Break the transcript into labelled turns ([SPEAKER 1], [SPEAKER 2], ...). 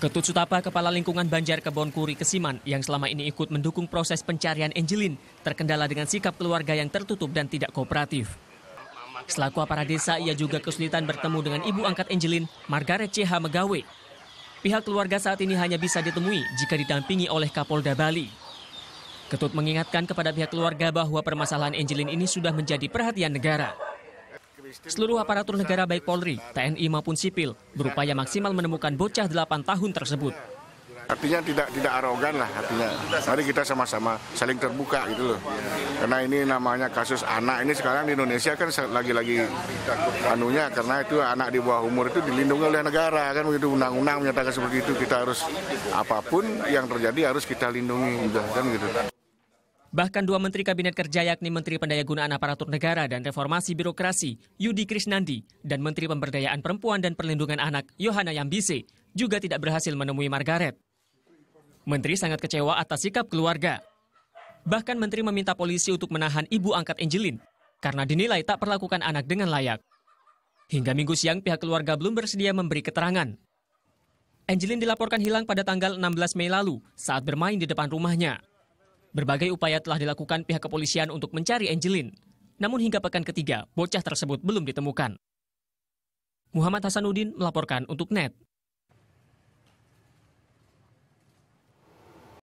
[SPEAKER 1] Ketut Sutapa, Kepala Lingkungan Banjar Kebonkuri Kesiman, yang selama ini ikut mendukung proses pencarian Angelin, terkendala dengan sikap keluarga yang tertutup dan tidak kooperatif. Selaku para desa, ia juga kesulitan bertemu dengan ibu angkat Angelin, Margaret C.H. Megawe. Pihak keluarga saat ini hanya bisa ditemui jika didampingi oleh Kapolda Bali. Ketut mengingatkan kepada pihak keluarga bahwa permasalahan Angelin ini sudah menjadi perhatian negara. Seluruh aparatur negara baik Polri, TNI maupun sipil berupaya maksimal menemukan bocah 8 tahun tersebut.
[SPEAKER 2] Artinya tidak tidak arogan lah artinya. Mari kita sama-sama saling terbuka gitu loh. Karena ini namanya kasus anak ini sekarang di Indonesia kan lagi-lagi anunya karena itu anak di bawah umur itu dilindungi oleh negara kan begitu undang-undang menyatakan seperti itu kita harus apapun yang terjadi harus kita lindungi gitu kan gitu.
[SPEAKER 1] Bahkan dua menteri kabinet kerja yakni Menteri Pendayagunaan Aparatur Negara dan Reformasi Birokrasi Yudi Krisnandi dan Menteri Pemberdayaan Perempuan dan Perlindungan Anak Yohana Yambise juga tidak berhasil menemui Margaret. Menteri sangat kecewa atas sikap keluarga. Bahkan menteri meminta polisi untuk menahan ibu angkat Angelin karena dinilai tak perlakukan anak dengan layak. Hingga minggu siang pihak keluarga belum bersedia memberi keterangan. Angelin dilaporkan hilang pada tanggal 16 Mei lalu saat bermain di depan rumahnya. Berbagai upaya telah dilakukan pihak kepolisian untuk mencari Angelin. Namun hingga pekan ketiga, bocah tersebut belum ditemukan. Muhammad Hasanuddin melaporkan untuk NET.